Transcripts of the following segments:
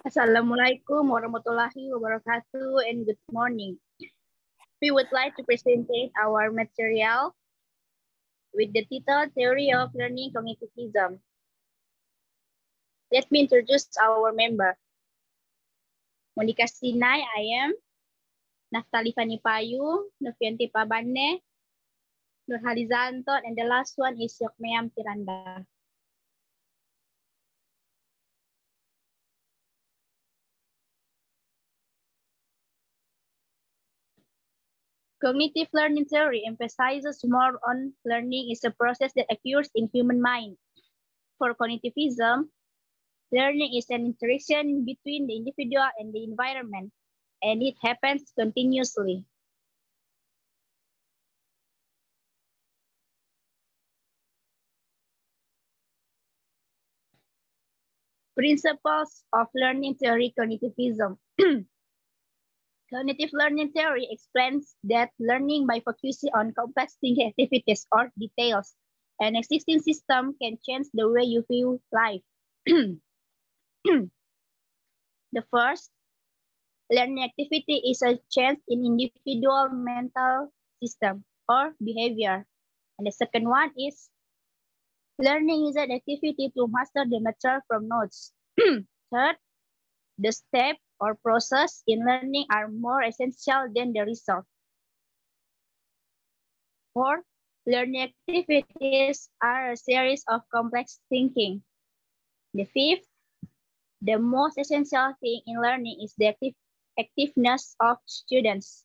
Assalamualaikum warahmatullahi wabarakatuh and good morning. We would like to present our material with the title Theory of Learning Cognitivism. Let me introduce our member. Monica Sinai, I am. Naftali Fani Payu, Nufianti Pabane, Nurhalizanto, and the last one is Yokmeam Tiranda. Cognitive learning theory emphasizes more on learning is a process that occurs in human mind. For cognitivism, learning is an interaction between the individual and the environment, and it happens continuously. Principles of learning theory cognitivism. Cognitive learning theory explains that learning by focusing on complex thinking activities or details an existing system can change the way you view life. the first learning activity is a change in individual mental system or behavior. And the second one is learning is an activity to master the material from notes. Third, the step or process in learning are more essential than the result. Four, learning activities are a series of complex thinking. The fifth, the most essential thing in learning is the active, activeness of students.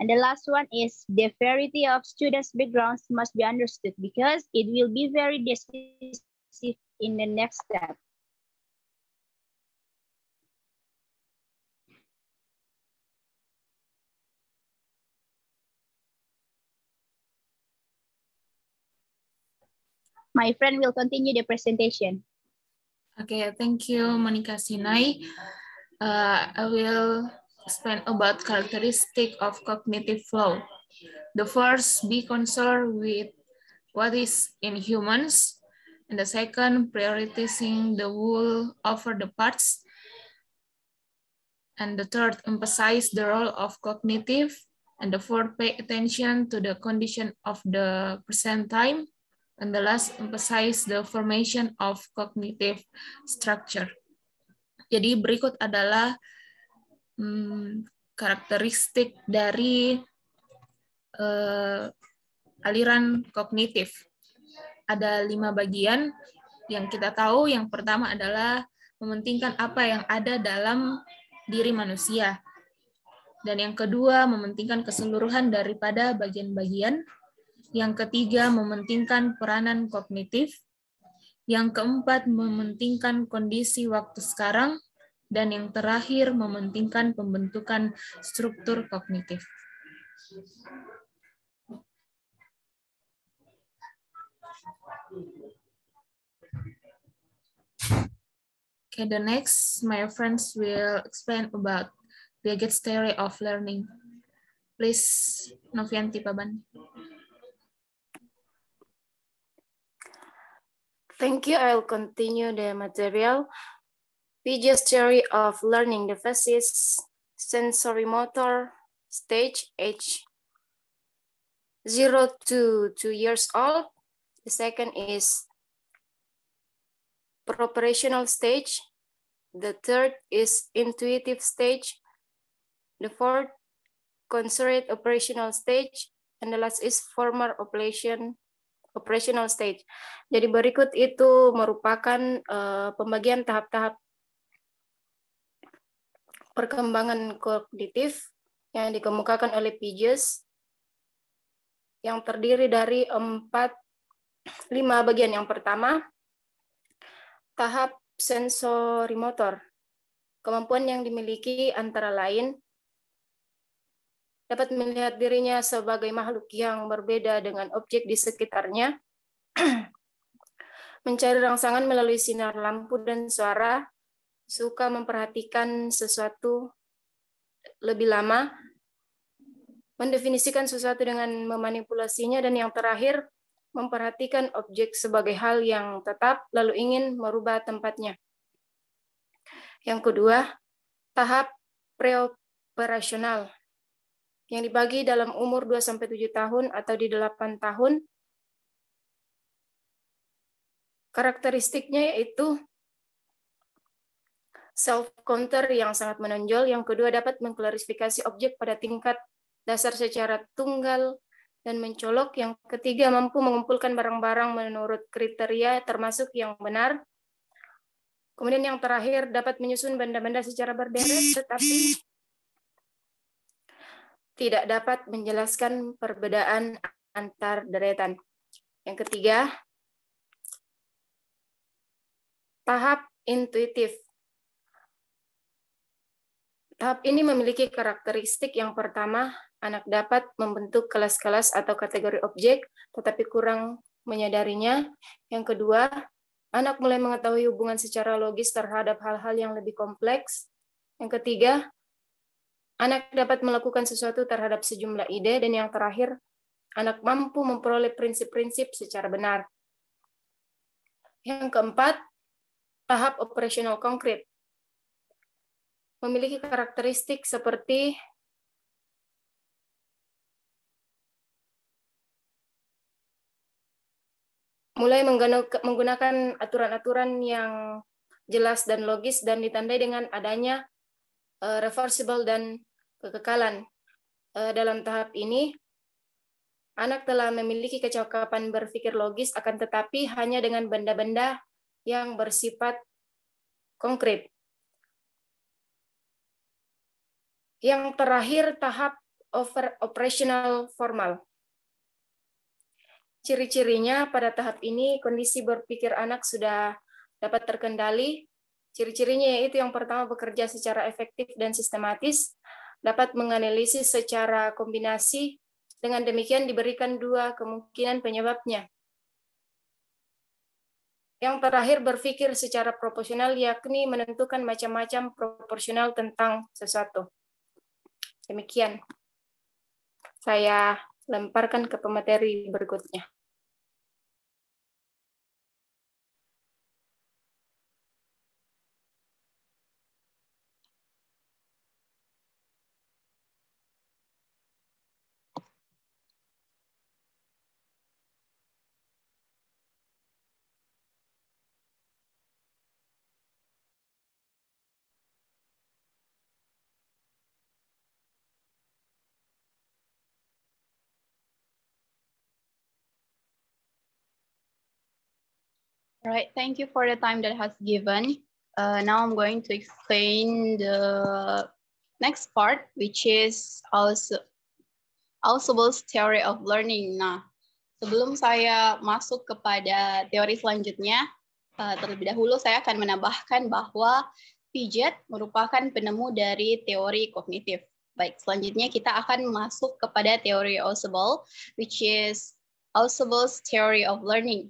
And the last one is the variety of students' backgrounds must be understood because it will be very decisive in the next step. my friend will continue the presentation. Okay, thank you, Monica Sinai. Uh, I will explain about characteristic of cognitive flow. The first, be concerned with what is in humans. And the second, prioritizing the whole over the parts. And the third, emphasize the role of cognitive. And the fourth, pay attention to the condition of the present time. And the last emphasize the formation of cognitive structure. Jadi berikut adalah hmm, karakteristik dari uh, aliran kognitif. Ada lima bagian yang kita tahu. Yang pertama adalah mementingkan apa yang ada dalam diri manusia. Dan yang kedua, mementingkan keseluruhan daripada bagian-bagian yang ketiga, mementingkan peranan kognitif. Yang keempat, mementingkan kondisi waktu sekarang. Dan yang terakhir, mementingkan pembentukan struktur kognitif. Okay, the next, my friends will explain about Piaget's theory of learning. Please, Novianti Paban. Thank you. I'll continue the material. Piaget's theory of learning sensory-motor stage age 0 to 2 years old. The second is preparational stage. The third is intuitive stage. The fourth, considerate operational stage. And the last is formal operation operational stage. Jadi berikut itu merupakan uh, pembagian tahap-tahap perkembangan kognitif yang dikemukakan oleh Piaget yang terdiri dari empat lima bagian. Yang pertama, tahap sensorimotor. Kemampuan yang dimiliki antara lain dapat melihat dirinya sebagai makhluk yang berbeda dengan objek di sekitarnya, mencari rangsangan melalui sinar lampu dan suara, suka memperhatikan sesuatu lebih lama, mendefinisikan sesuatu dengan memanipulasinya, dan yang terakhir, memperhatikan objek sebagai hal yang tetap, lalu ingin merubah tempatnya. Yang kedua, tahap preoperasional yang dibagi dalam umur 2-7 tahun atau di 8 tahun. Karakteristiknya yaitu self-counter yang sangat menonjol. Yang kedua dapat mengklarifikasi objek pada tingkat dasar secara tunggal dan mencolok. Yang ketiga mampu mengumpulkan barang-barang menurut kriteria termasuk yang benar. Kemudian yang terakhir dapat menyusun benda-benda secara berderet tetapi tidak dapat menjelaskan perbedaan antar deretan. Yang ketiga, tahap intuitif. Tahap ini memiliki karakteristik yang pertama, anak dapat membentuk kelas-kelas atau kategori objek, tetapi kurang menyadarinya. Yang kedua, anak mulai mengetahui hubungan secara logis terhadap hal-hal yang lebih kompleks. Yang ketiga, Anak dapat melakukan sesuatu terhadap sejumlah ide, dan yang terakhir, anak mampu memperoleh prinsip-prinsip secara benar. Yang keempat, tahap operasional konkret. Memiliki karakteristik seperti mulai menggunakan aturan-aturan yang jelas dan logis dan ditandai dengan adanya eh, reversible dan kekekalan. Eh, dalam tahap ini, anak telah memiliki kecakapan berpikir logis, akan tetapi hanya dengan benda-benda yang bersifat konkret. Yang terakhir, tahap over operational formal. Ciri-cirinya pada tahap ini kondisi berpikir anak sudah dapat terkendali. Ciri-cirinya yaitu yang pertama bekerja secara efektif dan sistematis, dapat menganalisis secara kombinasi. Dengan demikian diberikan dua kemungkinan penyebabnya. Yang terakhir berpikir secara proporsional yakni menentukan macam-macam proporsional tentang sesuatu. Demikian. Saya lemparkan ke pemateri berikutnya. Right, thank you for the time that has given. Uh, now I'm going to explain the next part, which is also Ausubel's theory of learning. Nah, sebelum saya masuk kepada teori selanjutnya, uh, terlebih dahulu saya akan menambahkan bahwa Piaget merupakan penemu dari teori kognitif. Baik, selanjutnya kita akan masuk kepada teori Ausubel, which is Ausubel's theory of learning.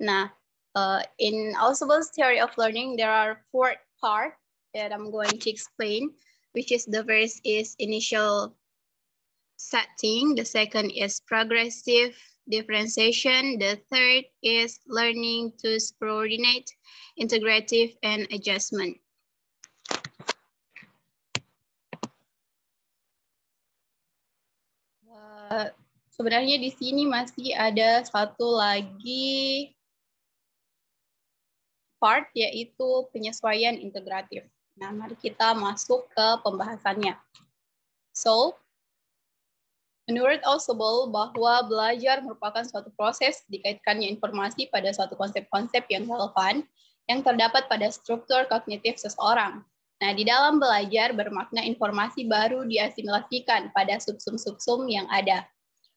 Nah, Uh, in Ausubel's theory of learning, there are four parts that I'm going to explain, which is the first is initial setting, the second is progressive differentiation, the third is learning to coordinate, integrative, and adjustment. Uh, sebenarnya di sini masih ada satu lagi part yaitu penyesuaian integratif. Nah, mari kita masuk ke pembahasannya. So, Menurut Ausubel bahwa belajar merupakan suatu proses dikaitkannya informasi pada suatu konsep-konsep yang relevan yang terdapat pada struktur kognitif seseorang. Nah, di dalam belajar bermakna informasi baru diasimilasikan pada subsum-subsum yang ada.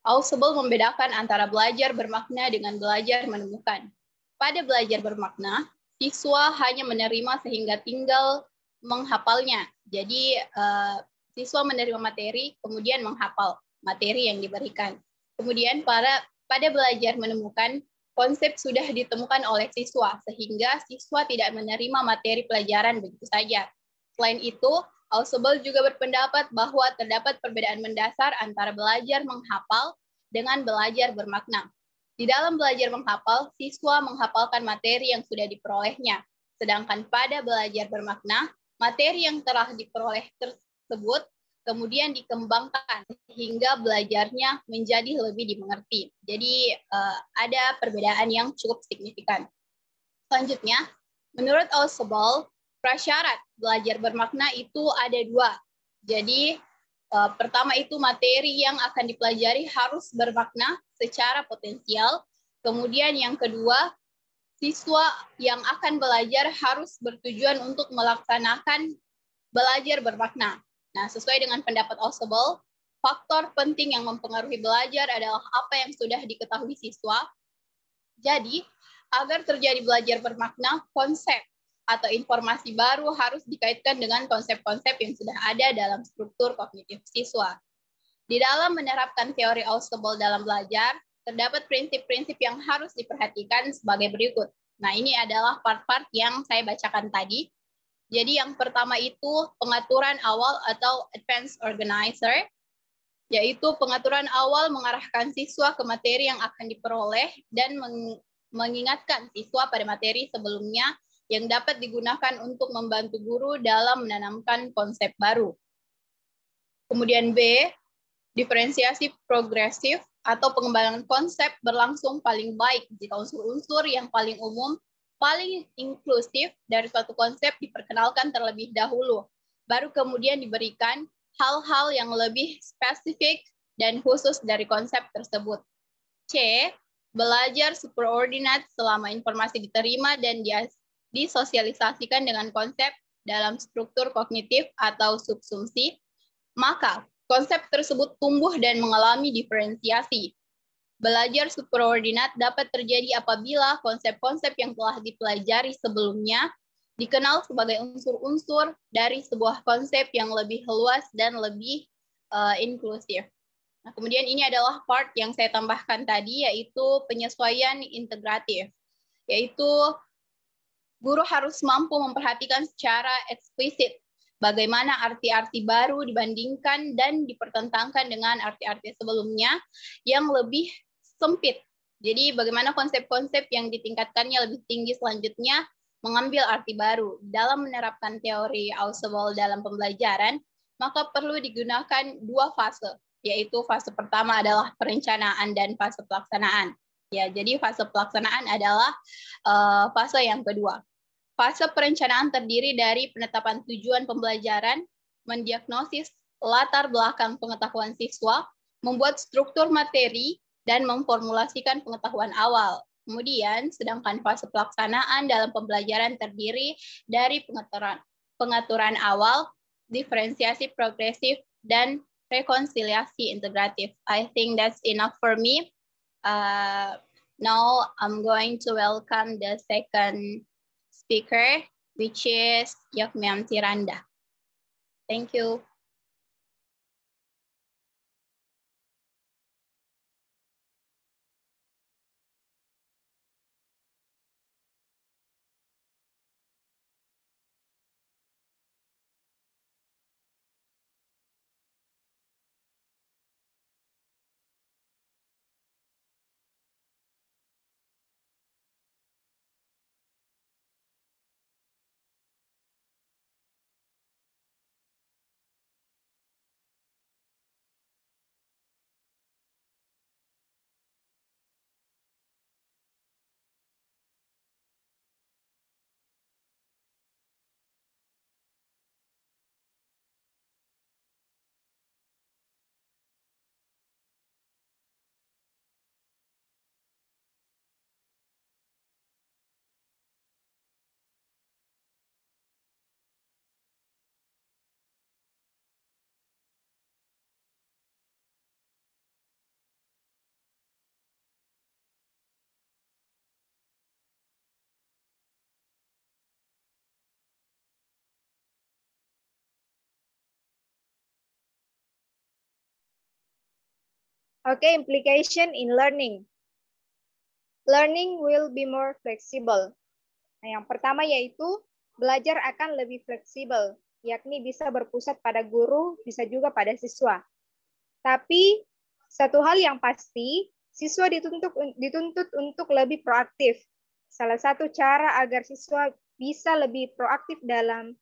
Ausubel membedakan antara belajar bermakna dengan belajar menemukan. Pada belajar bermakna, siswa hanya menerima sehingga tinggal menghafalnya. Jadi eh, siswa menerima materi kemudian menghafal materi yang diberikan. Kemudian para pada belajar menemukan konsep sudah ditemukan oleh siswa sehingga siswa tidak menerima materi pelajaran begitu saja. Selain itu, Ausubel juga berpendapat bahwa terdapat perbedaan mendasar antara belajar menghafal dengan belajar bermakna. Di dalam belajar menghafal, siswa menghafalkan materi yang sudah diperolehnya. Sedangkan pada belajar bermakna, materi yang telah diperoleh tersebut kemudian dikembangkan hingga belajarnya menjadi lebih dimengerti. Jadi eh, ada perbedaan yang cukup signifikan. Selanjutnya, menurut Ausubal, prasyarat belajar bermakna itu ada dua. Jadi Eh, pertama itu materi yang akan dipelajari harus bermakna secara potensial. Kemudian yang kedua, siswa yang akan belajar harus bertujuan untuk melaksanakan belajar bermakna. Nah, sesuai dengan pendapat Osebel, faktor penting yang mempengaruhi belajar adalah apa yang sudah diketahui siswa. Jadi, agar terjadi belajar bermakna, konsep atau informasi baru harus dikaitkan dengan konsep-konsep yang sudah ada dalam struktur kognitif siswa. Di dalam menerapkan teori Ausubel dalam belajar, terdapat prinsip-prinsip yang harus diperhatikan sebagai berikut. Nah, ini adalah part-part yang saya bacakan tadi. Jadi yang pertama itu pengaturan awal atau advanced organizer, yaitu pengaturan awal mengarahkan siswa ke materi yang akan diperoleh dan mengingatkan siswa pada materi sebelumnya yang dapat digunakan untuk membantu guru dalam menanamkan konsep baru. Kemudian B, diferensiasi progresif atau pengembangan konsep berlangsung paling baik jika unsur-unsur yang paling umum, paling inklusif dari suatu konsep diperkenalkan terlebih dahulu, baru kemudian diberikan hal-hal yang lebih spesifik dan khusus dari konsep tersebut. C. Belajar superordinat selama informasi diterima dan disosialisasikan dengan konsep dalam struktur kognitif atau subsumsi, maka konsep tersebut tumbuh dan mengalami diferensiasi. Belajar superordinat dapat terjadi apabila konsep-konsep yang telah dipelajari sebelumnya dikenal sebagai unsur-unsur dari sebuah konsep yang lebih luas dan lebih uh, inklusif. Nah, kemudian ini adalah part yang saya tambahkan tadi, yaitu penyesuaian integratif, yaitu guru harus mampu memperhatikan secara eksplisit bagaimana arti-arti baru dibandingkan dan dipertentangkan dengan arti-arti sebelumnya yang lebih sempit. Jadi bagaimana konsep-konsep yang ditingkatkannya lebih tinggi selanjutnya mengambil arti baru. Dalam menerapkan teori Ausubel dalam pembelajaran, maka perlu digunakan dua fase, yaitu fase pertama adalah perencanaan dan fase pelaksanaan. Ya, jadi fase pelaksanaan adalah uh, fase yang kedua. Fase perencanaan terdiri dari penetapan tujuan pembelajaran, mendiagnosis latar belakang pengetahuan siswa, membuat struktur materi, dan memformulasikan pengetahuan awal. Kemudian, sedangkan fase pelaksanaan dalam pembelajaran terdiri dari pengaturan, pengaturan awal, diferensiasi progresif, dan rekonsiliasi integratif. I think that's enough for me. Uh, now I'm going to welcome the second speaker, which is Yokmiam Tiranda. Thank you. Okay, implication in learning. Learning will be more flexible. Nah, yang pertama yaitu belajar akan lebih fleksibel, yakni bisa berpusat pada guru, bisa juga pada siswa. Tapi satu hal yang pasti, siswa dituntut dituntut untuk lebih proaktif. Salah satu cara agar siswa bisa lebih proaktif dalam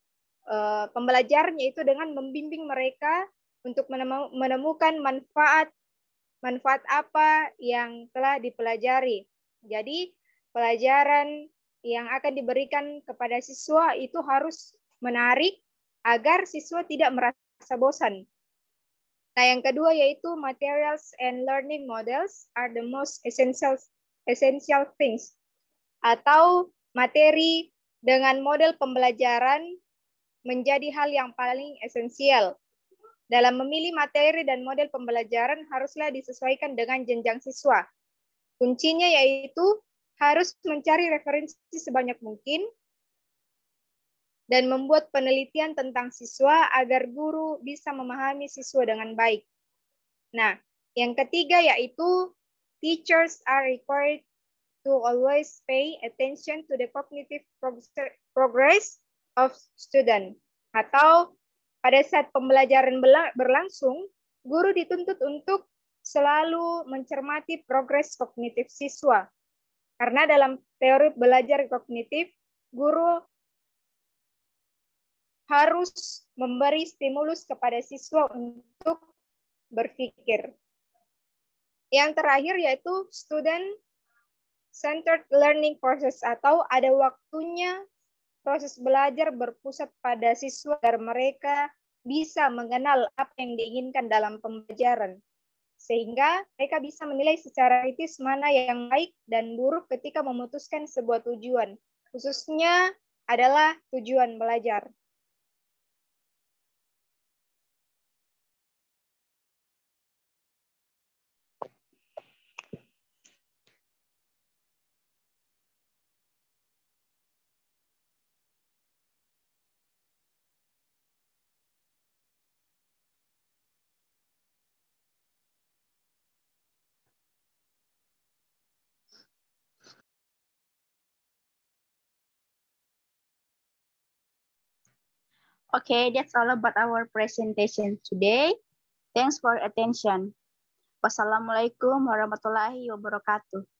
uh, eh, pembelajarannya itu dengan membimbing mereka untuk menemukan manfaat manfaat apa yang telah dipelajari. Jadi, pelajaran yang akan diberikan kepada siswa itu harus menarik agar siswa tidak merasa bosan. Nah, yang kedua yaitu materials and learning models are the most essential essential things atau materi dengan model pembelajaran menjadi hal yang paling esensial. Dalam memilih materi dan model pembelajaran haruslah disesuaikan dengan jenjang siswa. Kuncinya yaitu harus mencari referensi sebanyak mungkin dan membuat penelitian tentang siswa agar guru bisa memahami siswa dengan baik. Nah, yang ketiga yaitu teachers are required to always pay attention to the cognitive progress of student atau pada saat pembelajaran berlangsung, guru dituntut untuk selalu mencermati progres kognitif siswa. Karena dalam teori belajar kognitif, guru harus memberi stimulus kepada siswa untuk berpikir. Yang terakhir yaitu student centered learning process atau ada waktunya proses belajar berpusat pada siswa agar mereka bisa mengenal apa yang diinginkan dalam pembelajaran. Sehingga mereka bisa menilai secara kritis mana yang baik dan buruk ketika memutuskan sebuah tujuan, khususnya adalah tujuan belajar. Okay, that's all about our presentation today. Thanks for attention. Wassalamualaikum warahmatullahi wabarakatuh.